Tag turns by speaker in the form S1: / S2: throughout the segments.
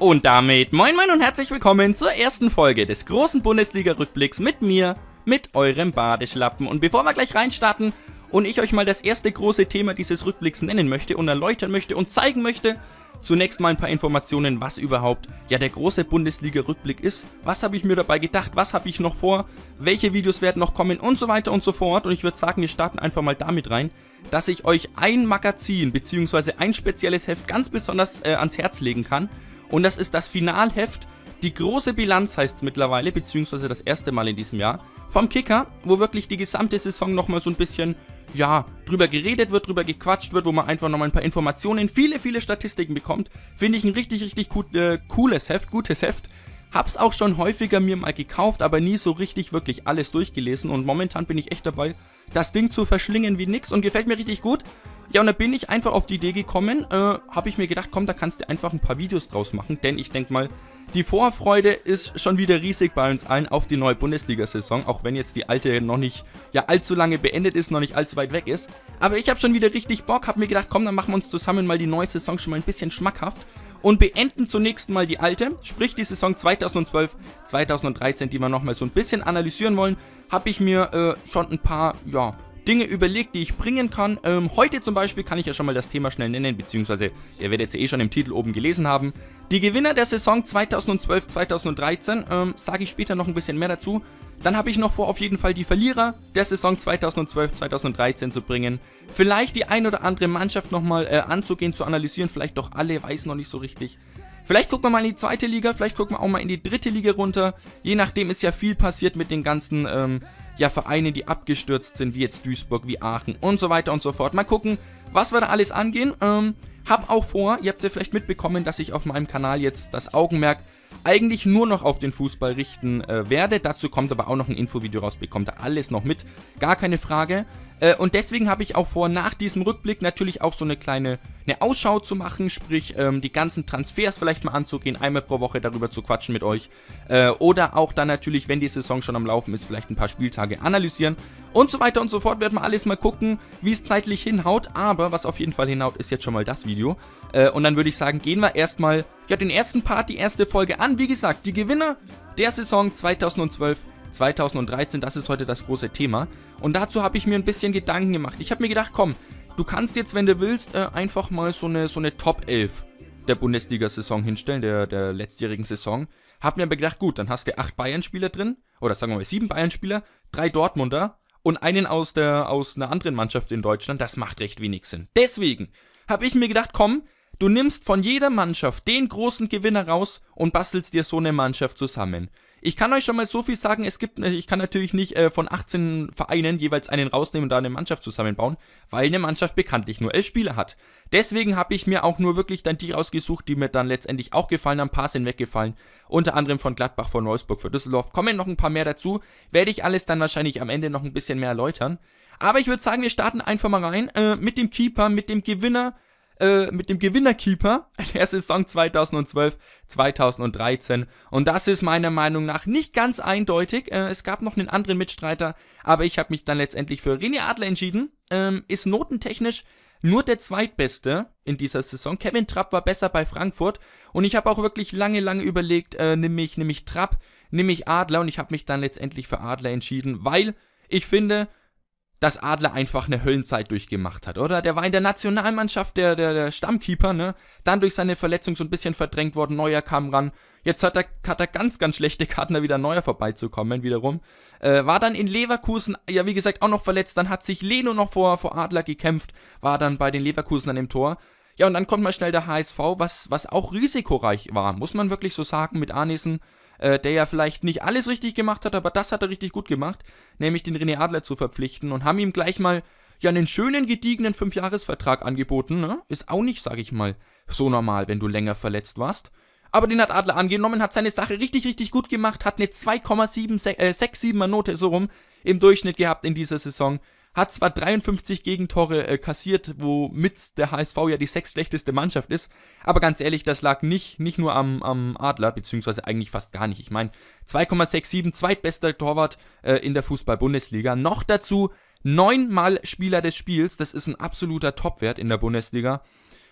S1: Und damit moin moin und herzlich willkommen zur ersten Folge des großen Bundesliga-Rückblicks mit mir, mit eurem Badeschlappen. Und bevor wir gleich reinstarten und ich euch mal das erste große Thema dieses Rückblicks nennen möchte und erläutern möchte und zeigen möchte, Zunächst mal ein paar Informationen, was überhaupt ja der große Bundesliga-Rückblick ist, was habe ich mir dabei gedacht, was habe ich noch vor, welche Videos werden noch kommen und so weiter und so fort. Und ich würde sagen, wir starten einfach mal damit rein, dass ich euch ein Magazin bzw. ein spezielles Heft ganz besonders äh, ans Herz legen kann. Und das ist das Finalheft die große Bilanz heißt es mittlerweile, beziehungsweise das erste Mal in diesem Jahr, vom Kicker, wo wirklich die gesamte Saison nochmal so ein bisschen ja, drüber geredet wird, drüber gequatscht wird, wo man einfach nochmal ein paar Informationen, viele, viele Statistiken bekommt. Finde ich ein richtig, richtig co äh, cooles Heft, gutes Heft. Hab's auch schon häufiger mir mal gekauft, aber nie so richtig wirklich alles durchgelesen und momentan bin ich echt dabei, das Ding zu verschlingen wie nix und gefällt mir richtig gut. Ja, und da bin ich einfach auf die Idee gekommen, äh, habe ich mir gedacht, komm, da kannst du einfach ein paar Videos draus machen, denn ich denke mal, die Vorfreude ist schon wieder riesig bei uns allen auf die neue Bundesliga-Saison, auch wenn jetzt die alte noch nicht ja allzu lange beendet ist, noch nicht allzu weit weg ist. Aber ich habe schon wieder richtig Bock, habe mir gedacht, komm, dann machen wir uns zusammen mal die neue Saison schon mal ein bisschen schmackhaft und beenden zunächst mal die alte, sprich die Saison 2012, 2013, die wir nochmal so ein bisschen analysieren wollen, habe ich mir äh, schon ein paar ja, Dinge überlegt, die ich bringen kann. Ähm, heute zum Beispiel kann ich ja schon mal das Thema schnell nennen, beziehungsweise ihr werdet es eh schon im Titel oben gelesen haben. Die Gewinner der Saison 2012-2013, ähm, sage ich später noch ein bisschen mehr dazu. Dann habe ich noch vor, auf jeden Fall die Verlierer der Saison 2012-2013 zu bringen. Vielleicht die ein oder andere Mannschaft nochmal äh, anzugehen, zu analysieren, vielleicht doch alle, weiß noch nicht so richtig. Vielleicht gucken wir mal in die zweite Liga, vielleicht gucken wir auch mal in die dritte Liga runter. Je nachdem ist ja viel passiert mit den ganzen ähm, ja, Vereinen, die abgestürzt sind, wie jetzt Duisburg, wie Aachen und so weiter und so fort. Mal gucken, was wir da alles angehen. Ähm, hab auch vor, ihr habt ja vielleicht mitbekommen, dass ich auf meinem Kanal jetzt das Augenmerk eigentlich nur noch auf den Fußball richten äh, werde. Dazu kommt aber auch noch ein Infovideo raus, bekommt ihr alles noch mit. Gar keine Frage. Äh, und deswegen habe ich auch vor, nach diesem Rückblick natürlich auch so eine kleine eine Ausschau zu machen, sprich ähm, die ganzen Transfers vielleicht mal anzugehen, einmal pro Woche darüber zu quatschen mit euch. Äh, oder auch dann natürlich, wenn die Saison schon am Laufen ist, vielleicht ein paar Spieltage analysieren und so weiter und so fort. Werden wir alles mal gucken, wie es zeitlich hinhaut. Aber was auf jeden Fall hinhaut, ist jetzt schon mal das Video. Äh, und dann würde ich sagen, gehen wir erstmal ja, den ersten Part, die erste Folge an. Wie gesagt, die Gewinner der Saison 2012 2013, das ist heute das große Thema. Und dazu habe ich mir ein bisschen Gedanken gemacht. Ich habe mir gedacht, komm, du kannst jetzt, wenn du willst, äh, einfach mal so eine, so eine Top 11 der Bundesliga-Saison hinstellen, der, der letztjährigen Saison. Habe mir aber gedacht, gut, dann hast du acht Bayern-Spieler drin, oder sagen wir mal sieben Bayern-Spieler, drei Dortmunder und einen aus, der, aus einer anderen Mannschaft in Deutschland. Das macht recht wenig Sinn. Deswegen habe ich mir gedacht, komm, Du nimmst von jeder Mannschaft den großen Gewinner raus und bastelst dir so eine Mannschaft zusammen. Ich kann euch schon mal so viel sagen, es gibt, ich kann natürlich nicht äh, von 18 Vereinen jeweils einen rausnehmen und da eine Mannschaft zusammenbauen, weil eine Mannschaft bekanntlich nur elf Spieler hat. Deswegen habe ich mir auch nur wirklich dann die rausgesucht, die mir dann letztendlich auch gefallen haben. Ein paar sind weggefallen, unter anderem von Gladbach, von Wolfsburg, für Düsseldorf. Kommen noch ein paar mehr dazu, werde ich alles dann wahrscheinlich am Ende noch ein bisschen mehr erläutern. Aber ich würde sagen, wir starten einfach mal rein äh, mit dem Keeper, mit dem Gewinner äh, mit dem Gewinnerkeeper der Saison 2012, 2013. Und das ist meiner Meinung nach nicht ganz eindeutig. Äh, es gab noch einen anderen Mitstreiter, aber ich habe mich dann letztendlich für René Adler entschieden. Ähm, ist notentechnisch nur der zweitbeste in dieser Saison. Kevin Trapp war besser bei Frankfurt und ich habe auch wirklich lange, lange überlegt, äh, nimm ich, nimm ich Trapp, nimm ich Adler und ich habe mich dann letztendlich für Adler entschieden, weil ich finde, dass Adler einfach eine Höllenzeit durchgemacht hat, oder? Der war in der Nationalmannschaft der, der, der Stammkeeper, ne? Dann durch seine Verletzung so ein bisschen verdrängt worden, Neuer kam ran. Jetzt hat er, hat er ganz, ganz schlechte Karten, da wieder Neuer vorbeizukommen, wiederum. Äh, war dann in Leverkusen, ja, wie gesagt, auch noch verletzt. Dann hat sich Leno noch vor, vor Adler gekämpft, war dann bei den Leverkusen an dem Tor. Ja, und dann kommt mal schnell der HSV, was, was auch risikoreich war, muss man wirklich so sagen, mit Arnesen äh, der ja vielleicht nicht alles richtig gemacht hat, aber das hat er richtig gut gemacht, nämlich den René Adler zu verpflichten und haben ihm gleich mal ja einen schönen, gediegenen Fünfjahresvertrag angeboten. Ne? Ist auch nicht, sag ich mal, so normal, wenn du länger verletzt warst. Aber den hat Adler angenommen, hat seine Sache richtig, richtig gut gemacht, hat eine 2,67er äh, Note so rum im Durchschnitt gehabt in dieser Saison hat zwar 53 Gegentore äh, kassiert, womit der HSV ja die sechstschlechteste Mannschaft ist, aber ganz ehrlich, das lag nicht, nicht nur am, am Adler, beziehungsweise eigentlich fast gar nicht. Ich meine, 2,67, zweitbester Torwart äh, in der Fußball-Bundesliga. Noch dazu neunmal Spieler des Spiels, das ist ein absoluter Topwert in der Bundesliga.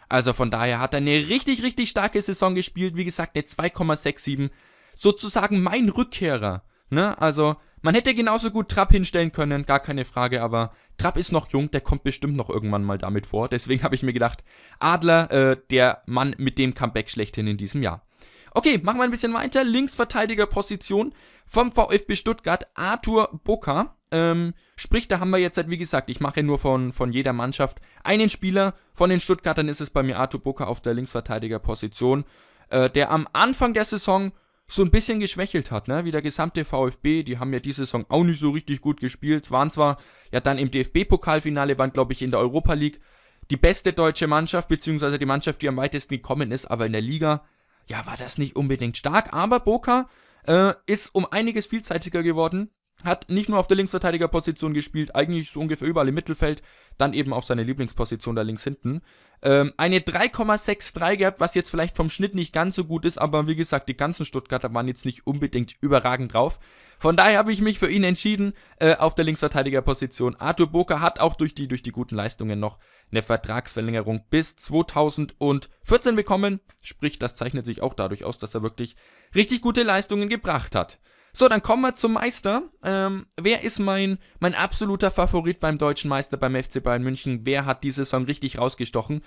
S1: Also von daher hat er eine richtig, richtig starke Saison gespielt. Wie gesagt, eine 2,67. Sozusagen mein Rückkehrer Ne? Also, man hätte genauso gut Trapp hinstellen können, gar keine Frage, aber Trapp ist noch jung, der kommt bestimmt noch irgendwann mal damit vor. Deswegen habe ich mir gedacht, Adler, äh, der Mann mit dem Comeback schlechthin in diesem Jahr. Okay, machen wir ein bisschen weiter. Linksverteidigerposition vom VfB Stuttgart, Arthur Boca. Ähm, sprich, da haben wir jetzt halt, wie gesagt, ich mache nur von, von jeder Mannschaft einen Spieler. Von den Stuttgartern ist es bei mir Arthur Boca auf der Linksverteidigerposition, äh, der am Anfang der Saison so ein bisschen geschwächelt hat, ne? Wie der gesamte VfB, die haben ja diese Saison auch nicht so richtig gut gespielt, waren zwar ja dann im DFB-Pokalfinale, waren glaube ich in der Europa League die beste deutsche Mannschaft, beziehungsweise die Mannschaft, die am weitesten gekommen ist, aber in der Liga, ja, war das nicht unbedingt stark, aber Boca äh, ist um einiges vielseitiger geworden, hat nicht nur auf der Linksverteidigerposition gespielt, eigentlich so ungefähr überall im Mittelfeld, dann eben auf seine Lieblingsposition da links hinten. Ähm, eine 3,63 gehabt, was jetzt vielleicht vom Schnitt nicht ganz so gut ist, aber wie gesagt, die ganzen Stuttgarter waren jetzt nicht unbedingt überragend drauf. Von daher habe ich mich für ihn entschieden äh, auf der Linksverteidigerposition. Arthur Boker hat auch durch die, durch die guten Leistungen noch eine Vertragsverlängerung bis 2014 bekommen. Sprich, das zeichnet sich auch dadurch aus, dass er wirklich richtig gute Leistungen gebracht hat. So, dann kommen wir zum Meister. Ähm, wer ist mein, mein absoluter Favorit beim deutschen Meister beim FC Bayern München? Wer hat diese Saison richtig rausgestochen?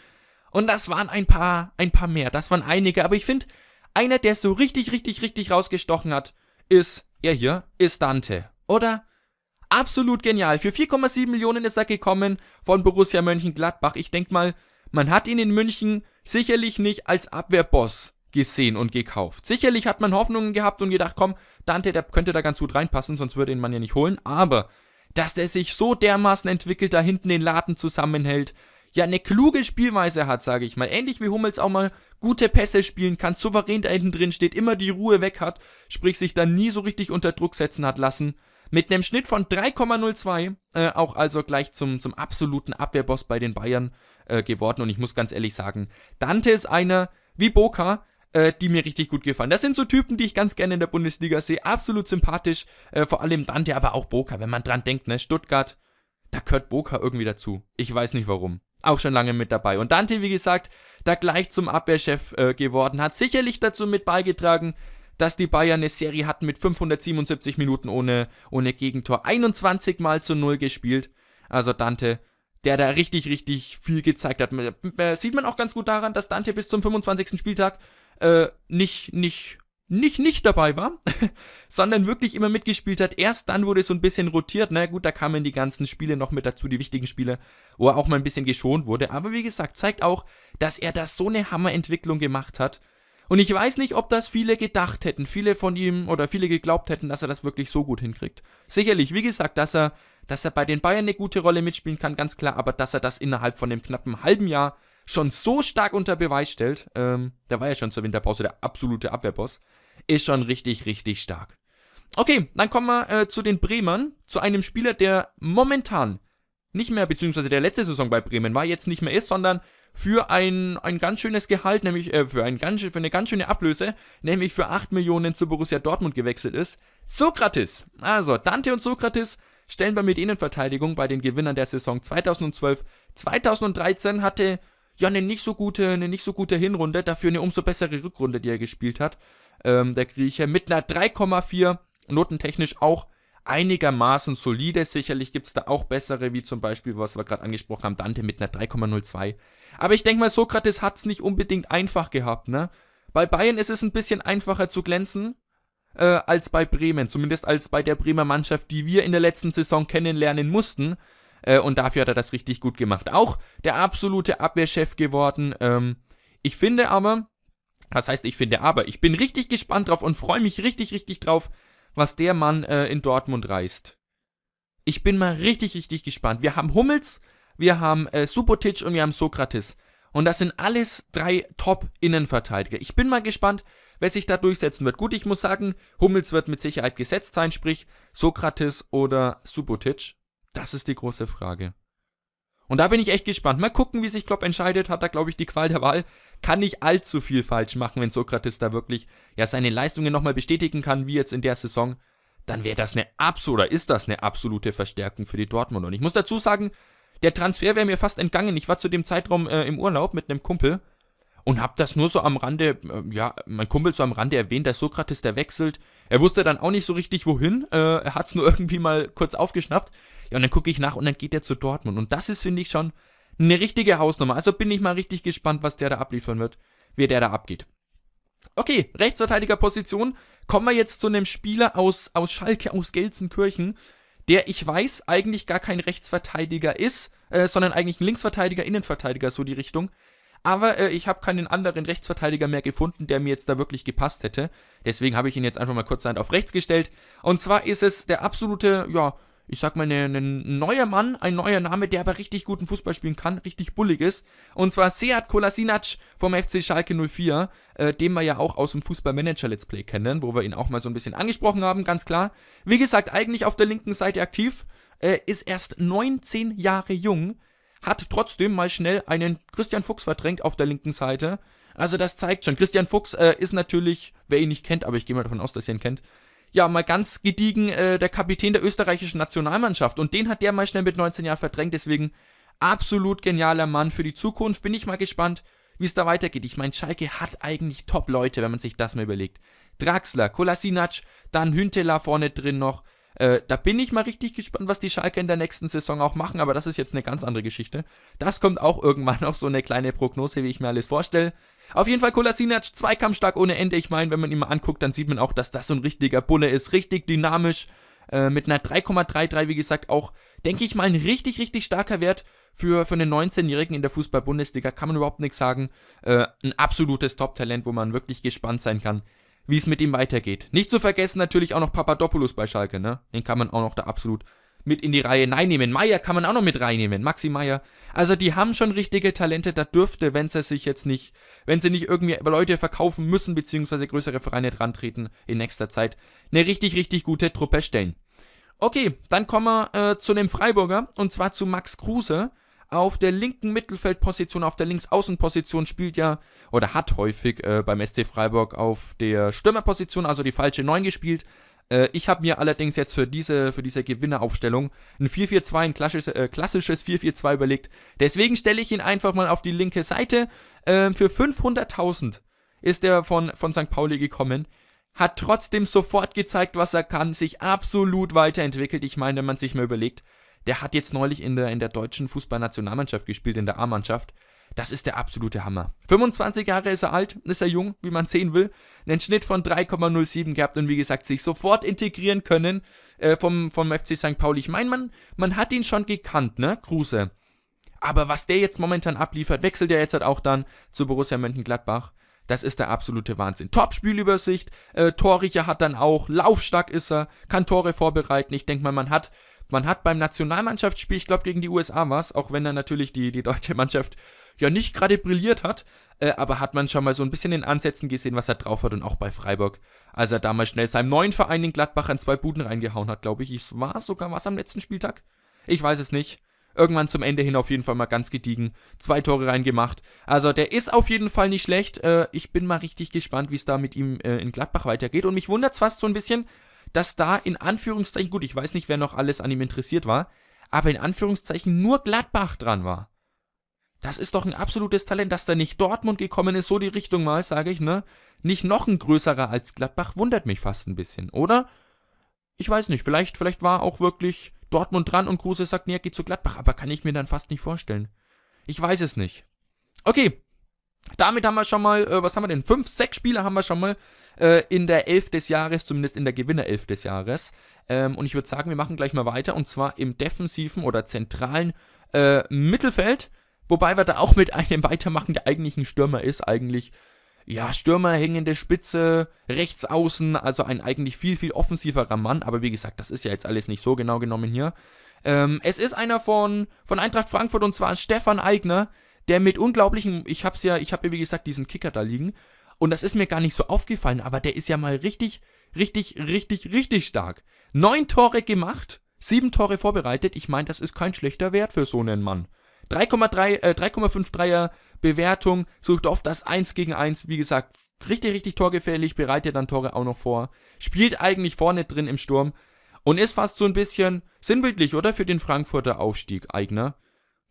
S1: Und das waren ein paar, ein paar mehr. Das waren einige. Aber ich finde, einer, der so richtig, richtig, richtig rausgestochen hat, ist, er hier, ist Dante. Oder? Absolut genial. Für 4,7 Millionen ist er gekommen von Borussia Mönchengladbach. Ich denke mal, man hat ihn in München sicherlich nicht als Abwehrboss gesehen und gekauft. Sicherlich hat man Hoffnungen gehabt und gedacht, komm, Dante, der könnte da ganz gut reinpassen, sonst würde ihn man ja nicht holen, aber dass der sich so dermaßen entwickelt, da hinten den Laden zusammenhält, ja eine kluge Spielweise hat, sage ich mal. Ähnlich wie Hummels auch mal gute Pässe spielen kann, souverän da hinten drin steht, immer die Ruhe weg hat, sprich sich dann nie so richtig unter Druck setzen hat lassen. Mit einem Schnitt von 3,02, äh, auch also gleich zum, zum absoluten Abwehrboss bei den Bayern äh, geworden. Und ich muss ganz ehrlich sagen, Dante ist einer wie Boca, äh, die mir richtig gut gefallen. Das sind so Typen, die ich ganz gerne in der Bundesliga sehe. Absolut sympathisch. Äh, vor allem Dante, aber auch Boca, wenn man dran denkt, ne? Stuttgart, da gehört Boca irgendwie dazu. Ich weiß nicht warum. Auch schon lange mit dabei. Und Dante, wie gesagt, da gleich zum Abwehrchef äh, geworden, hat sicherlich dazu mit beigetragen, dass die Bayern eine Serie hatten mit 577 Minuten ohne, ohne Gegentor. 21 Mal zu Null gespielt. Also Dante, der da richtig, richtig viel gezeigt hat. Sieht man auch ganz gut daran, dass Dante bis zum 25. Spieltag äh, nicht, nicht, nicht, nicht dabei war, sondern wirklich immer mitgespielt hat. Erst dann wurde es so ein bisschen rotiert. Na ne? gut, da kamen die ganzen Spiele noch mit dazu, die wichtigen Spiele, wo er auch mal ein bisschen geschont wurde. Aber wie gesagt, zeigt auch, dass er da so eine Hammerentwicklung gemacht hat. Und ich weiß nicht, ob das viele gedacht hätten, viele von ihm oder viele geglaubt hätten, dass er das wirklich so gut hinkriegt. Sicherlich, wie gesagt, dass er, dass er bei den Bayern eine gute Rolle mitspielen kann, ganz klar, aber dass er das innerhalb von einem knappen halben Jahr schon so stark unter Beweis stellt, ähm, der war ja schon zur Winterpause der absolute Abwehrboss, ist schon richtig, richtig stark. Okay, dann kommen wir äh, zu den Bremern, zu einem Spieler, der momentan nicht mehr, beziehungsweise der letzte Saison bei Bremen war, jetzt nicht mehr ist, sondern für ein, ein ganz schönes Gehalt, nämlich äh, für, ein ganz, für eine ganz schöne Ablöse, nämlich für 8 Millionen zu Borussia Dortmund gewechselt ist. Sokrates. Also, Dante und Sokrates stellen bei mir die Innenverteidigung bei den Gewinnern der Saison 2012. 2013 hatte ja, eine nicht so gute, eine nicht so gute Hinrunde, dafür eine umso bessere Rückrunde, die er gespielt hat. Ähm, der Grieche mit einer 3,4 notentechnisch auch einigermaßen solide. Sicherlich gibt es da auch bessere, wie zum Beispiel, was wir gerade angesprochen haben, Dante mit einer 3,02. Aber ich denke mal, Sokrates es nicht unbedingt einfach gehabt, ne? Bei Bayern ist es ein bisschen einfacher zu glänzen äh, als bei Bremen, zumindest als bei der Bremer Mannschaft, die wir in der letzten Saison kennenlernen mussten. Äh, und dafür hat er das richtig gut gemacht. Auch der absolute Abwehrchef geworden. Ähm, ich finde aber, was heißt ich finde aber, ich bin richtig gespannt drauf und freue mich richtig, richtig drauf, was der Mann äh, in Dortmund reißt. Ich bin mal richtig, richtig gespannt. Wir haben Hummels, wir haben äh, Subotic und wir haben Sokrates. Und das sind alles drei Top-Innenverteidiger. Ich bin mal gespannt, wer sich da durchsetzen wird. Gut, ich muss sagen, Hummels wird mit Sicherheit gesetzt sein, sprich Sokrates oder Subotic. Das ist die große Frage. Und da bin ich echt gespannt. Mal gucken, wie sich Klopp entscheidet. Hat da, glaube ich, die Qual der Wahl. Kann nicht allzu viel falsch machen, wenn Sokrates da wirklich ja seine Leistungen nochmal bestätigen kann, wie jetzt in der Saison. Dann wäre das eine absolute, oder ist das eine absolute Verstärkung für die Dortmund. Und ich muss dazu sagen, der Transfer wäre mir fast entgangen. Ich war zu dem Zeitraum äh, im Urlaub mit einem Kumpel und habe das nur so am Rande, äh, ja, mein Kumpel so am Rande erwähnt, dass Sokrates, der wechselt. Er wusste dann auch nicht so richtig wohin. Äh, er hat es nur irgendwie mal kurz aufgeschnappt. Ja, und dann gucke ich nach und dann geht der zu Dortmund. Und das ist, finde ich, schon eine richtige Hausnummer. Also bin ich mal richtig gespannt, was der da abliefern wird, wie der da abgeht. Okay, Rechtsverteidigerposition. Kommen wir jetzt zu einem Spieler aus, aus Schalke, aus Gelsenkirchen, der, ich weiß, eigentlich gar kein Rechtsverteidiger ist, äh, sondern eigentlich ein Linksverteidiger, Innenverteidiger, so die Richtung. Aber äh, ich habe keinen anderen Rechtsverteidiger mehr gefunden, der mir jetzt da wirklich gepasst hätte. Deswegen habe ich ihn jetzt einfach mal kurzerhand auf rechts gestellt. Und zwar ist es der absolute, ja, ich sag mal, ne, ne, ein neuer Mann, ein neuer Name, der aber richtig guten Fußball spielen kann, richtig bullig ist. Und zwar Seat Kolasinac vom FC Schalke 04, äh, den wir ja auch aus dem Fußballmanager-Let's Play kennen, wo wir ihn auch mal so ein bisschen angesprochen haben, ganz klar. Wie gesagt, eigentlich auf der linken Seite aktiv, äh, ist erst 19 Jahre jung, hat trotzdem mal schnell einen Christian Fuchs verdrängt auf der linken Seite. Also das zeigt schon. Christian Fuchs äh, ist natürlich, wer ihn nicht kennt, aber ich gehe mal davon aus, dass ihr ihn kennt, ja, mal ganz gediegen äh, der Kapitän der österreichischen Nationalmannschaft. Und den hat der mal schnell mit 19 Jahren verdrängt. Deswegen absolut genialer Mann für die Zukunft. Bin ich mal gespannt, wie es da weitergeht. Ich meine, Schalke hat eigentlich Top-Leute, wenn man sich das mal überlegt. Draxler, Kolasinac, dann Hüntela vorne drin noch. Äh, da bin ich mal richtig gespannt, was die Schalke in der nächsten Saison auch machen, aber das ist jetzt eine ganz andere Geschichte. Das kommt auch irgendwann noch so eine kleine Prognose, wie ich mir alles vorstelle. Auf jeden Fall Kolasinac zweikampfstark ohne Ende. Ich meine, wenn man ihn mal anguckt, dann sieht man auch, dass das so ein richtiger Bulle ist. Richtig dynamisch. Äh, mit einer 3,33, wie gesagt, auch, denke ich mal, ein richtig, richtig starker Wert für, für einen 19-Jährigen in der Fußball-Bundesliga. Kann man überhaupt nichts sagen. Äh, ein absolutes Top-Talent, wo man wirklich gespannt sein kann, wie es mit ihm weitergeht. Nicht zu vergessen natürlich auch noch Papadopoulos bei Schalke, ne? Den kann man auch noch da absolut mit in die Reihe reinnehmen. Meier kann man auch noch mit reinnehmen, Maxi Meier. Also die haben schon richtige Talente, da dürfte, wenn sie sich jetzt nicht, wenn sie nicht irgendwie Leute verkaufen müssen, beziehungsweise größere Vereine dran treten in nächster Zeit, eine richtig, richtig gute Truppe stellen. Okay, dann kommen wir äh, zu dem Freiburger und zwar zu Max Kruse. Auf der linken Mittelfeldposition, auf der Linksaußenposition spielt ja oder hat häufig äh, beim SC Freiburg auf der Stürmerposition, also die falsche 9 gespielt. Äh, ich habe mir allerdings jetzt für diese, für diese Gewinneraufstellung ein 4-4-2, ein klassisches, äh, klassisches 4-4-2 überlegt. Deswegen stelle ich ihn einfach mal auf die linke Seite. Äh, für 500.000 ist er von, von St. Pauli gekommen hat trotzdem sofort gezeigt, was er kann, sich absolut weiterentwickelt. Ich meine, wenn man sich mal überlegt, der hat jetzt neulich in der, in der deutschen Fußballnationalmannschaft gespielt, in der A-Mannschaft. Das ist der absolute Hammer. 25 Jahre ist er alt, ist er jung, wie man sehen will. Einen Schnitt von 3,07 gehabt und wie gesagt, sich sofort integrieren können äh, vom, vom FC St. Pauli. Ich meine, man, man hat ihn schon gekannt, ne? Kruse. Aber was der jetzt momentan abliefert, wechselt er jetzt halt auch dann zu Borussia Mönchengladbach. Das ist der absolute Wahnsinn. Top-Spielübersicht, äh, Torricher hat dann auch, laufstark ist er, kann Tore vorbereiten. Ich denke mal, man hat man hat beim Nationalmannschaftsspiel, ich glaube gegen die USA war es, auch wenn dann natürlich die, die deutsche Mannschaft ja nicht gerade brilliert hat, äh, aber hat man schon mal so ein bisschen in Ansätzen gesehen, was er drauf hat und auch bei Freiburg, als er damals schnell seinem neuen Verein in Gladbach an zwei Buden reingehauen hat, glaube ich. Es war sogar was am letzten Spieltag. Ich weiß es nicht. Irgendwann zum Ende hin auf jeden Fall mal ganz gediegen. Zwei Tore reingemacht. Also der ist auf jeden Fall nicht schlecht. Äh, ich bin mal richtig gespannt, wie es da mit ihm äh, in Gladbach weitergeht. Und mich wundert es fast so ein bisschen, dass da in Anführungszeichen, gut, ich weiß nicht, wer noch alles an ihm interessiert war, aber in Anführungszeichen nur Gladbach dran war. Das ist doch ein absolutes Talent, dass da nicht Dortmund gekommen ist, so die Richtung mal, sage ich, ne? Nicht noch ein größerer als Gladbach, wundert mich fast ein bisschen, oder? Ich weiß nicht, vielleicht, vielleicht war auch wirklich Dortmund dran und Kruse sagt, nee, er geht zu Gladbach, aber kann ich mir dann fast nicht vorstellen. Ich weiß es nicht. Okay, damit haben wir schon mal, äh, was haben wir denn? Fünf, sechs Spieler haben wir schon mal äh, in der Elf des Jahres, zumindest in der Gewinnerelf des Jahres. Ähm, und ich würde sagen, wir machen gleich mal weiter und zwar im defensiven oder zentralen äh, Mittelfeld. Wobei wir da auch mit einem weitermachen, der eigentlich ein Stürmer ist, eigentlich. Ja, Stürmer, hängende Spitze, rechts außen, also ein eigentlich viel, viel offensiverer Mann, aber wie gesagt, das ist ja jetzt alles nicht so genau genommen hier. Ähm, es ist einer von, von Eintracht Frankfurt und zwar Stefan Eigner, der mit unglaublichem, ich hab's ja, ich hab ja wie gesagt diesen Kicker da liegen und das ist mir gar nicht so aufgefallen, aber der ist ja mal richtig, richtig, richtig, richtig stark. Neun Tore gemacht, sieben Tore vorbereitet, ich meine, das ist kein schlechter Wert für so einen Mann. 3,3, äh, 3,53er Bewertung, sucht oft das 1 gegen 1, wie gesagt, richtig, richtig torgefährlich, bereitet dann Tore auch noch vor, spielt eigentlich vorne drin im Sturm und ist fast so ein bisschen sinnbildlich, oder, für den Frankfurter Aufstieg, Eigner,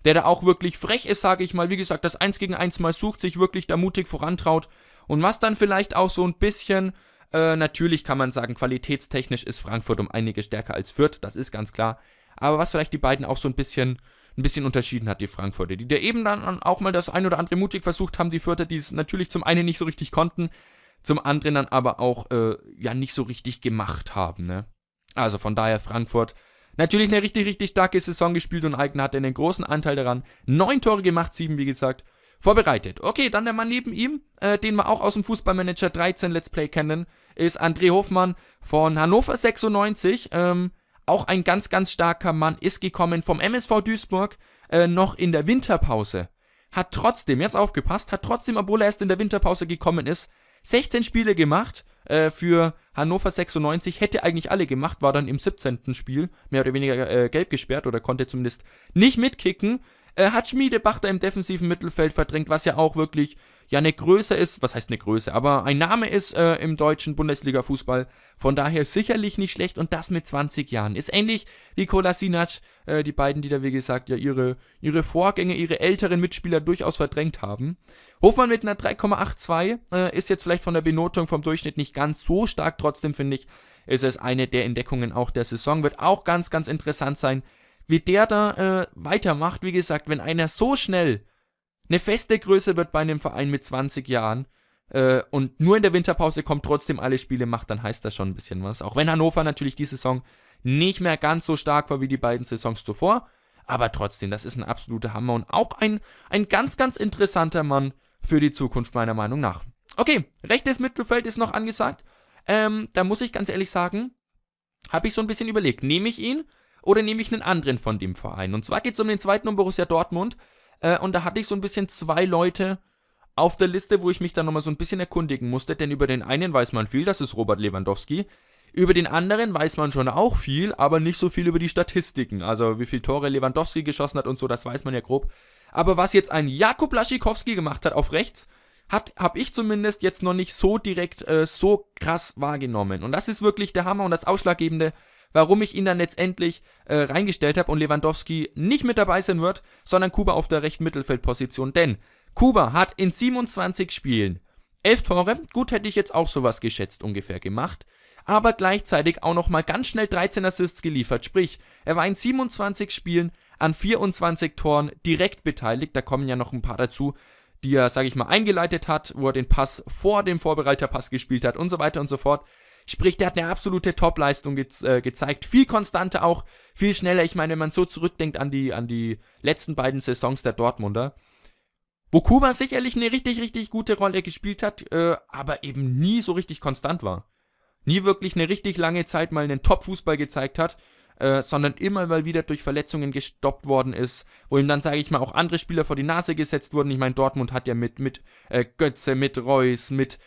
S1: der da auch wirklich frech ist, sage ich mal, wie gesagt, das 1 gegen 1 mal sucht, sich wirklich da mutig vorantraut und was dann vielleicht auch so ein bisschen äh, natürlich kann man sagen, qualitätstechnisch ist Frankfurt um einige stärker als Fürth, das ist ganz klar. Aber was vielleicht die beiden auch so ein bisschen ein bisschen unterschieden hat, die Frankfurter, die da eben dann auch mal das ein oder andere mutig versucht haben, die Fürther, die es natürlich zum einen nicht so richtig konnten, zum anderen dann aber auch äh, ja nicht so richtig gemacht haben. Ne? Also von daher Frankfurt natürlich eine richtig, richtig starke Saison gespielt und Eigner hat einen großen Anteil daran. Neun Tore gemacht, sieben wie gesagt, vorbereitet. Okay, dann der Mann neben ihm, äh, den wir auch aus dem Fußballmanager 13 Let's Play kennen, ist André Hofmann von Hannover 96. Ähm, auch ein ganz, ganz starker Mann ist gekommen vom MSV Duisburg äh, noch in der Winterpause. Hat trotzdem, jetzt aufgepasst, hat trotzdem, obwohl er erst in der Winterpause gekommen ist, 16 Spiele gemacht äh, für Hannover 96, hätte eigentlich alle gemacht, war dann im 17. Spiel mehr oder weniger äh, gelb gesperrt oder konnte zumindest nicht mitkicken. Äh, hat Schmiedebach da im defensiven Mittelfeld verdrängt, was ja auch wirklich ja eine Größe ist, was heißt eine Größe, aber ein Name ist äh, im deutschen Bundesliga-Fußball. Von daher sicherlich nicht schlecht und das mit 20 Jahren. Ist ähnlich wie Kolasinac, äh, die beiden, die da wie gesagt ja ihre, ihre Vorgänge, ihre älteren Mitspieler durchaus verdrängt haben. Hofmann mit einer 3,82 äh, ist jetzt vielleicht von der Benotung vom Durchschnitt nicht ganz so stark, trotzdem finde ich, ist es eine der Entdeckungen auch der Saison. Wird auch ganz, ganz interessant sein, wie der da äh, weitermacht. Wie gesagt, wenn einer so schnell eine feste Größe wird bei einem Verein mit 20 Jahren äh, und nur in der Winterpause kommt, trotzdem alle Spiele macht, dann heißt das schon ein bisschen was. Auch wenn Hannover natürlich die Saison nicht mehr ganz so stark war wie die beiden Saisons zuvor. Aber trotzdem, das ist ein absoluter Hammer und auch ein, ein ganz, ganz interessanter Mann für die Zukunft, meiner Meinung nach. Okay, rechtes Mittelfeld ist noch angesagt. Ähm, da muss ich ganz ehrlich sagen, habe ich so ein bisschen überlegt, nehme ich ihn oder nehme ich einen anderen von dem Verein? Und zwar geht es um den zweiten um Borussia Dortmund. Äh, und da hatte ich so ein bisschen zwei Leute auf der Liste, wo ich mich dann nochmal so ein bisschen erkundigen musste, denn über den einen weiß man viel, das ist Robert Lewandowski. Über den anderen weiß man schon auch viel, aber nicht so viel über die Statistiken. Also wie viele Tore Lewandowski geschossen hat und so, das weiß man ja grob. Aber was jetzt ein Jakub Laschikowski gemacht hat auf rechts, hat habe ich zumindest jetzt noch nicht so direkt äh, so krass wahrgenommen. Und das ist wirklich der Hammer und das Ausschlaggebende, warum ich ihn dann letztendlich äh, reingestellt habe und Lewandowski nicht mit dabei sein wird, sondern Kuba auf der rechten Mittelfeldposition. Denn Kuba hat in 27 Spielen 11 Tore, gut hätte ich jetzt auch sowas geschätzt ungefähr gemacht, aber gleichzeitig auch nochmal ganz schnell 13 Assists geliefert. Sprich, er war in 27 Spielen an 24 Toren direkt beteiligt. Da kommen ja noch ein paar dazu, die er, sage ich mal, eingeleitet hat, wo er den Pass vor dem Vorbereiterpass gespielt hat und so weiter und so fort. Sprich, der hat eine absolute Topleistung ge äh, gezeigt. Viel konstanter auch, viel schneller. Ich meine, wenn man so zurückdenkt an die, an die letzten beiden Saisons der Dortmunder, wo Kuba sicherlich eine richtig, richtig gute Rolle gespielt hat, äh, aber eben nie so richtig konstant war. Nie wirklich eine richtig lange Zeit mal einen Top-Fußball gezeigt hat, äh, sondern immer mal wieder durch Verletzungen gestoppt worden ist, wo ihm dann, sage ich mal, auch andere Spieler vor die Nase gesetzt wurden. Ich meine, Dortmund hat ja mit, mit äh, Götze, mit Reus, mit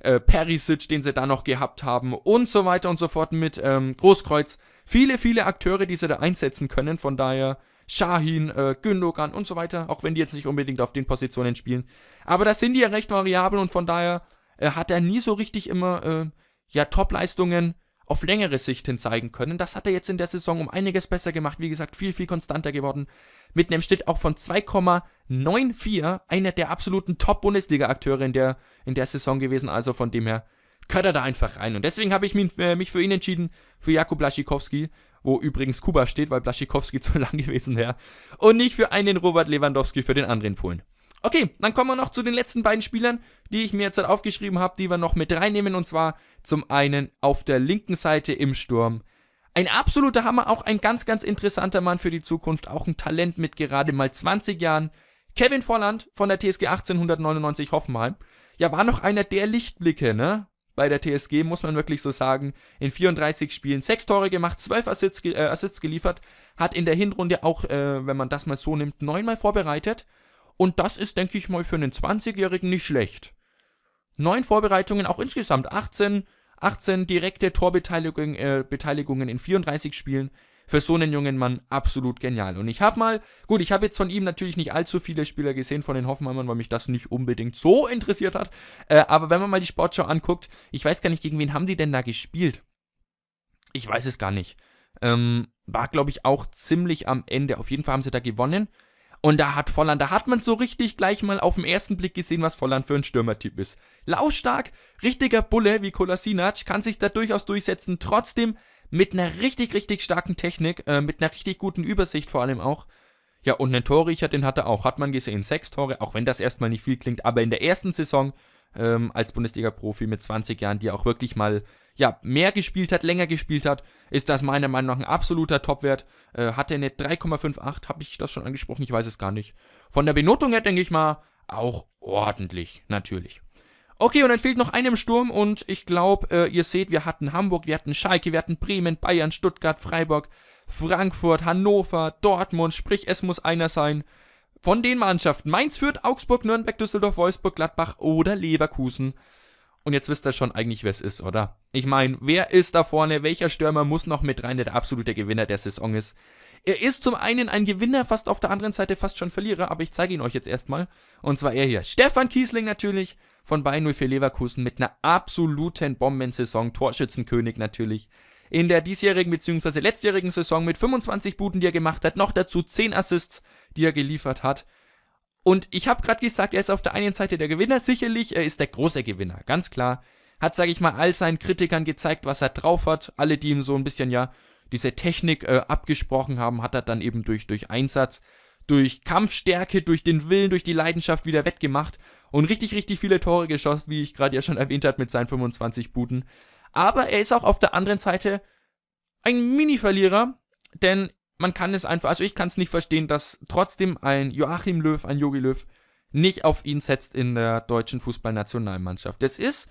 S1: äh, Perisic, den sie da noch gehabt haben und so weiter und so fort mit ähm, Großkreuz. Viele, viele Akteure, die sie da einsetzen können, von daher Shahin, äh, Gündogan und so weiter, auch wenn die jetzt nicht unbedingt auf den Positionen spielen. Aber das sind die ja recht variabel und von daher äh, hat er nie so richtig immer äh, ja Top-Leistungen Topleistungen auf längere Sicht hin zeigen können. Das hat er jetzt in der Saison um einiges besser gemacht. Wie gesagt, viel, viel konstanter geworden. Mit einem Schnitt auch von 2,94, einer der absoluten Top-Bundesliga-Akteure in der, in der Saison gewesen. Also von dem her gehört er da einfach rein. Und deswegen habe ich mich, äh, mich, für ihn entschieden, für Jakub Laschikowski. wo übrigens Kuba steht, weil Blaschikowski zu lang gewesen wäre. Und nicht für einen Robert Lewandowski, für den anderen Polen. Okay, dann kommen wir noch zu den letzten beiden Spielern, die ich mir jetzt halt aufgeschrieben habe, die wir noch mit reinnehmen. Und zwar zum einen auf der linken Seite im Sturm. Ein absoluter Hammer, auch ein ganz, ganz interessanter Mann für die Zukunft, auch ein Talent mit gerade mal 20 Jahren. Kevin Volland von der TSG 1899 Hoffenheim. Ja, war noch einer der Lichtblicke, ne? Bei der TSG muss man wirklich so sagen, in 34 Spielen sechs Tore gemacht, 12 Assists, äh, Assists geliefert, hat in der Hinrunde auch, äh, wenn man das mal so nimmt, neunmal vorbereitet, und das ist, denke ich mal, für einen 20-Jährigen nicht schlecht. Neun Vorbereitungen, auch insgesamt 18, 18 direkte Torbeteiligungen äh, in 34 Spielen. Für so einen jungen Mann absolut genial. Und ich habe mal, gut, ich habe jetzt von ihm natürlich nicht allzu viele Spieler gesehen von den Hoffenheimern, weil mich das nicht unbedingt so interessiert hat. Äh, aber wenn man mal die Sportschau anguckt, ich weiß gar nicht, gegen wen haben die denn da gespielt? Ich weiß es gar nicht. Ähm, war, glaube ich, auch ziemlich am Ende. Auf jeden Fall haben sie da gewonnen. Und da hat Volland, da hat man so richtig gleich mal auf den ersten Blick gesehen, was Volland für ein Stürmertyp ist. Laufstark, richtiger Bulle wie Kolasinac, kann sich da durchaus durchsetzen, trotzdem mit einer richtig, richtig starken Technik, äh, mit einer richtig guten Übersicht vor allem auch. Ja, und einen Torriecher, den hat er auch, hat man gesehen. Sechs Tore, auch wenn das erstmal nicht viel klingt, aber in der ersten Saison ähm, als Bundesliga-Profi mit 20 Jahren, die auch wirklich mal ja, mehr gespielt hat, länger gespielt hat, ist das meiner Meinung nach ein absoluter Topwert. Äh, hat er eine 3,58, habe ich das schon angesprochen, ich weiß es gar nicht. Von der Benotung her denke ich mal, auch ordentlich, natürlich. Okay, und dann fehlt noch einem Sturm und ich glaube, äh, ihr seht, wir hatten Hamburg, wir hatten Schalke, wir hatten Bremen, Bayern, Stuttgart, Freiburg, Frankfurt, Hannover, Dortmund, sprich, es muss einer sein, von den Mannschaften Mainz, Fürth, Augsburg, Nürnberg, Düsseldorf, Wolfsburg, Gladbach oder Leverkusen. Und jetzt wisst ihr schon eigentlich, wer es ist, oder? Ich meine, wer ist da vorne? Welcher Stürmer muss noch mit rein, der der absolute Gewinner der Saison ist? Er ist zum einen ein Gewinner, fast auf der anderen Seite fast schon Verlierer, aber ich zeige ihn euch jetzt erstmal. Und zwar er hier. Stefan Kiesling natürlich von Bayern 04 Leverkusen mit einer absoluten Bombensaison. Torschützenkönig natürlich in der diesjährigen bzw. letztjährigen Saison mit 25 Buden, die er gemacht hat, noch dazu 10 Assists, die er geliefert hat. Und ich habe gerade gesagt, er ist auf der einen Seite der Gewinner, sicherlich, er ist der große Gewinner, ganz klar. Hat, sage ich mal, all seinen Kritikern gezeigt, was er drauf hat. Alle, die ihm so ein bisschen, ja, diese Technik äh, abgesprochen haben, hat er dann eben durch, durch Einsatz, durch Kampfstärke, durch den Willen, durch die Leidenschaft wieder wettgemacht und richtig, richtig viele Tore geschossen, wie ich gerade ja schon erwähnt habe, mit seinen 25 Buden. Aber er ist auch auf der anderen Seite ein Mini-Verlierer, denn man kann es einfach, also ich kann es nicht verstehen, dass trotzdem ein Joachim Löw, ein Jogi Löw nicht auf ihn setzt in der deutschen Fußballnationalmannschaft. Es ist,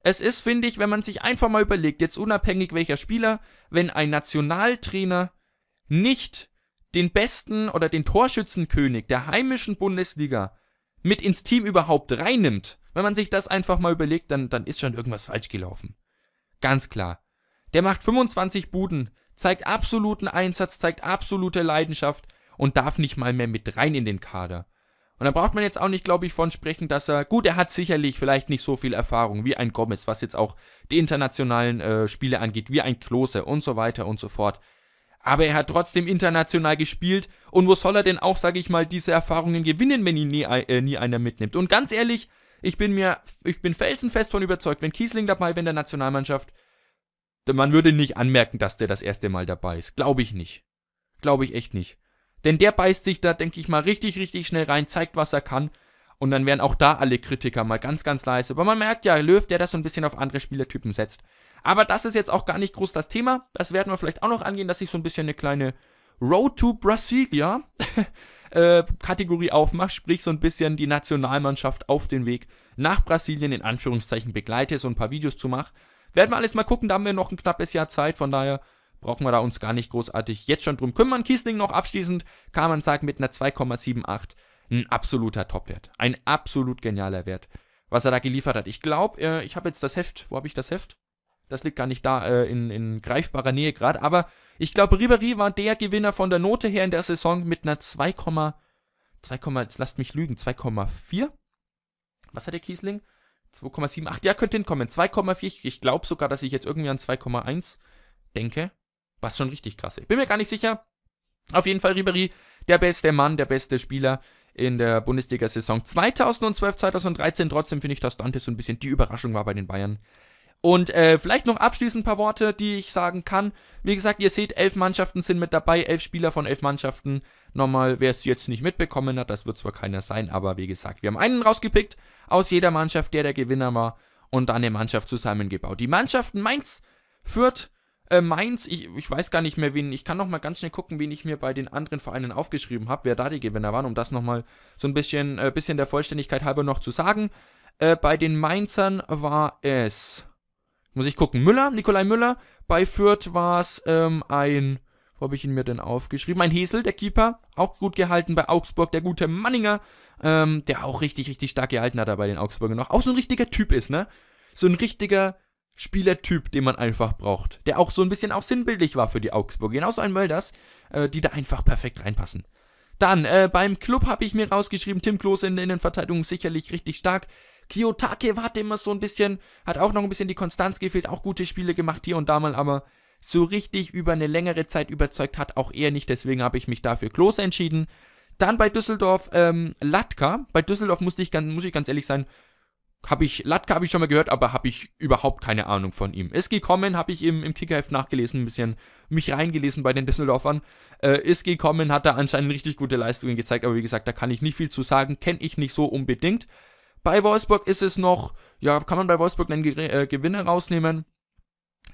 S1: es ist, finde ich, wenn man sich einfach mal überlegt, jetzt unabhängig welcher Spieler, wenn ein Nationaltrainer nicht den besten oder den Torschützenkönig der heimischen Bundesliga mit ins Team überhaupt reinnimmt, wenn man sich das einfach mal überlegt, dann, dann ist schon irgendwas falsch gelaufen. Ganz klar. Der macht 25 Buden, zeigt absoluten Einsatz, zeigt absolute Leidenschaft und darf nicht mal mehr mit rein in den Kader. Und da braucht man jetzt auch nicht, glaube ich, von sprechen, dass er, gut, er hat sicherlich vielleicht nicht so viel Erfahrung wie ein Gomez, was jetzt auch die internationalen äh, Spiele angeht, wie ein Klose und so weiter und so fort. Aber er hat trotzdem international gespielt und wo soll er denn auch, sage ich mal, diese Erfahrungen gewinnen, wenn ihn nie, äh, nie einer mitnimmt? Und ganz ehrlich, ich bin mir, ich bin felsenfest von überzeugt, wenn Kiesling dabei wäre in der Nationalmannschaft, man würde nicht anmerken, dass der das erste Mal dabei ist. Glaube ich nicht. Glaube ich echt nicht. Denn der beißt sich da, denke ich mal, richtig, richtig schnell rein, zeigt, was er kann. Und dann wären auch da alle Kritiker mal ganz, ganz leise. Aber man merkt ja, Löw, der das so ein bisschen auf andere Spielertypen setzt. Aber das ist jetzt auch gar nicht groß das Thema. Das werden wir vielleicht auch noch angehen, dass ich so ein bisschen eine kleine Road to Brasilia äh, Kategorie aufmache, sprich so ein bisschen die Nationalmannschaft auf den Weg nach Brasilien in Anführungszeichen begleite, so ein paar Videos zu machen. Werden wir alles mal gucken, da haben wir noch ein knappes Jahr Zeit, von daher brauchen wir da uns gar nicht großartig jetzt schon drum kümmern. Kiesling noch abschließend, kann man sagen, mit einer 2,78 ein absoluter Topwert. Ein absolut genialer Wert, was er da geliefert hat. Ich glaube, äh, ich habe jetzt das Heft, wo habe ich das Heft? Das liegt gar nicht da äh, in, in greifbarer Nähe gerade. Aber ich glaube, Ribery war der Gewinner von der Note her in der Saison mit einer 2, 2, jetzt lasst mich lügen, 2,4. Was hat der Kiesling? 2,78. Ja, könnte hinkommen. 2,4. Ich glaube sogar, dass ich jetzt irgendwie an 2,1 denke. Was schon richtig krass. Ich bin mir gar nicht sicher. Auf jeden Fall Ribery, der beste Mann, der beste Spieler in der Bundesliga-Saison 2012, 2013. Trotzdem finde ich, dass Dante so ein bisschen die Überraschung war bei den Bayern. Und äh, vielleicht noch abschließend ein paar Worte, die ich sagen kann. Wie gesagt, ihr seht, elf Mannschaften sind mit dabei, elf Spieler von elf Mannschaften. Nochmal, wer es jetzt nicht mitbekommen hat, das wird zwar keiner sein, aber wie gesagt, wir haben einen rausgepickt aus jeder Mannschaft, der der Gewinner war und dann eine Mannschaft zusammengebaut. Die Mannschaften Mainz, Fürth, äh, Mainz, ich, ich, weiß gar nicht mehr, wen, ich kann nochmal ganz schnell gucken, wen ich mir bei den anderen Vereinen aufgeschrieben habe, wer da die Gewinner waren, um das nochmal so ein bisschen, äh, bisschen der Vollständigkeit halber noch zu sagen. Äh, bei den Mainzern war es muss ich gucken. Müller, Nikolai Müller. Bei Fürth war es ähm, ein, wo habe ich ihn mir denn aufgeschrieben? Ein Hesel, der Keeper, auch gut gehalten. Bei Augsburg der gute Manninger, ähm, der auch richtig, richtig stark gehalten hat er bei den Augsburgern noch. Auch so ein richtiger Typ ist, ne? So ein richtiger Spielertyp, den man einfach braucht. Der auch so ein bisschen auch sinnbildlich war für die Augsburger. Genauso ein Mölders, äh, die da einfach perfekt reinpassen. Dann, äh, beim Club habe ich mir rausgeschrieben, Tim Klose in der Innenverteidigung sicherlich richtig stark. Kiyotake war immer so ein bisschen, hat auch noch ein bisschen die Konstanz gefehlt, auch gute Spiele gemacht hier und da mal, aber so richtig über eine längere Zeit überzeugt hat auch er nicht. Deswegen habe ich mich dafür Klose entschieden. Dann bei Düsseldorf ähm, Latka. Bei Düsseldorf musste ich, muss ich ganz ehrlich sein, habe ich Latka habe ich schon mal gehört, aber habe ich überhaupt keine Ahnung von ihm. Ist gekommen, habe ich im, im Kickerheft nachgelesen, ein bisschen mich reingelesen bei den Düsseldorfern. Äh, ist gekommen, hat da anscheinend richtig gute Leistungen gezeigt, aber wie gesagt, da kann ich nicht viel zu sagen, kenne ich nicht so unbedingt. Bei Wolfsburg ist es noch, ja, kann man bei Wolfsburg einen Ge äh, Gewinner rausnehmen.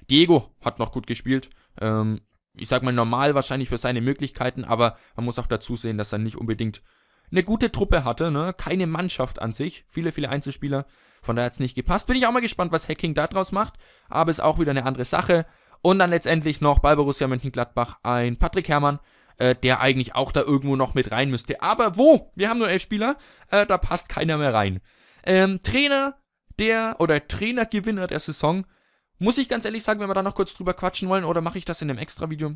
S1: Diego hat noch gut gespielt. Ähm, ich sag mal normal wahrscheinlich für seine Möglichkeiten, aber man muss auch dazu sehen, dass er nicht unbedingt eine gute Truppe hatte, ne? keine Mannschaft an sich, viele, viele Einzelspieler, von daher hat es nicht gepasst. Bin ich auch mal gespannt, was Hacking da draus macht, aber ist auch wieder eine andere Sache. Und dann letztendlich noch bei Borussia Mönchengladbach ein Patrick Herrmann, äh, der eigentlich auch da irgendwo noch mit rein müsste. Aber wo? Wir haben nur elf Spieler, äh, da passt keiner mehr rein. Ähm, Trainer der oder Trainergewinner der Saison. Muss ich ganz ehrlich sagen, wenn wir da noch kurz drüber quatschen wollen, oder mache ich das in einem Extra-Video?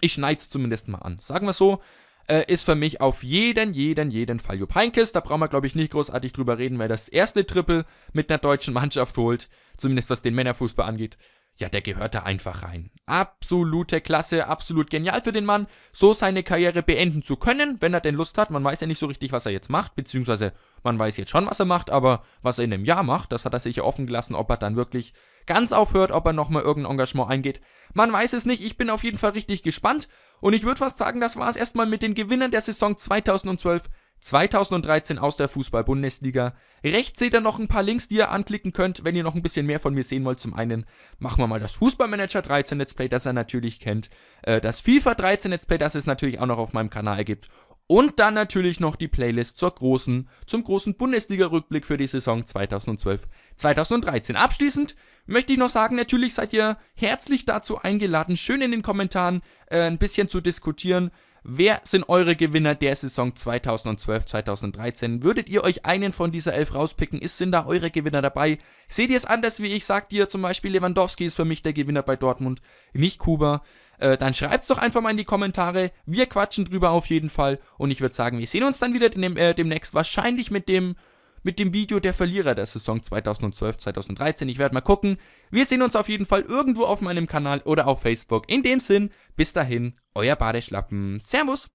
S1: Ich schneide es zumindest mal an. Sagen wir so, äh, ist für mich auf jeden, jeden, jeden Fall Jupp Heynckes. Da brauchen wir, glaube ich, nicht großartig drüber reden, weil das erste Triple mit einer deutschen Mannschaft holt, zumindest was den Männerfußball angeht ja, der gehört da einfach rein. Absolute Klasse, absolut genial für den Mann, so seine Karriere beenden zu können, wenn er denn Lust hat. Man weiß ja nicht so richtig, was er jetzt macht, beziehungsweise man weiß jetzt schon, was er macht, aber was er in einem Jahr macht, das hat er sicher offen gelassen, ob er dann wirklich ganz aufhört, ob er nochmal irgendein Engagement eingeht. Man weiß es nicht, ich bin auf jeden Fall richtig gespannt und ich würde fast sagen, das war es erstmal mit den Gewinnern der Saison 2012 2013 aus der Fußball-Bundesliga. Rechts seht ihr noch ein paar Links, die ihr anklicken könnt, wenn ihr noch ein bisschen mehr von mir sehen wollt. Zum einen machen wir mal das Fußballmanager 13 Let's Play, das ihr natürlich kennt. Äh, das FIFA 13 Let's Play, das es natürlich auch noch auf meinem Kanal gibt. Und dann natürlich noch die Playlist zur großen, zum großen Bundesliga-Rückblick für die Saison 2012-2013. Abschließend möchte ich noch sagen, natürlich seid ihr herzlich dazu eingeladen, schön in den Kommentaren äh, ein bisschen zu diskutieren, Wer sind eure Gewinner der Saison 2012, 2013? Würdet ihr euch einen von dieser elf rauspicken? Ist, sind da eure Gewinner dabei? Seht ihr es anders wie ich? Sagt ihr zum Beispiel, Lewandowski ist für mich der Gewinner bei Dortmund, nicht Kuba? Äh, dann es doch einfach mal in die Kommentare. Wir quatschen drüber auf jeden Fall. Und ich würde sagen, wir sehen uns dann wieder dem, äh, demnächst. Wahrscheinlich mit dem mit dem Video der Verlierer der Saison 2012-2013. Ich werde mal gucken. Wir sehen uns auf jeden Fall irgendwo auf meinem Kanal oder auf Facebook. In dem Sinn, bis dahin, euer Badeschlappen. Servus!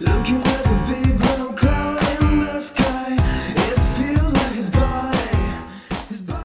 S1: Looking